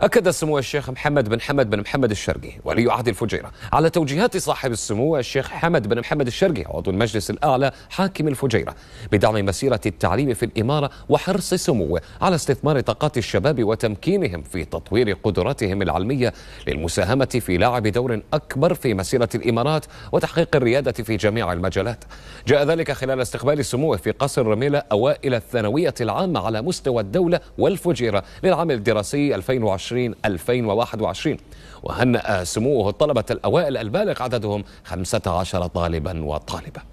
أكد سمو الشيخ محمد بن حمد بن محمد الشرقي ولي عهد الفجيرة على توجيهات صاحب السمو الشيخ حمد بن محمد الشرقي عضو المجلس الأعلى حاكم الفجيرة بدعم مسيرة التعليم في الإمارة وحرص سموه على استثمار طاقات الشباب وتمكينهم في تطوير قدراتهم العلمية للمساهمة في لعب دور أكبر في مسيرة الإمارات وتحقيق الريادة في جميع المجالات جاء ذلك خلال استقبال سموه في قصر رميلة أوائل الثانوية العامة على مستوى الدولة والفجيرة للعام الدراسي 2020 2021 وهنأ سموه الطلبة الأوائل البالغ عددهم 15 طالبا وطالبة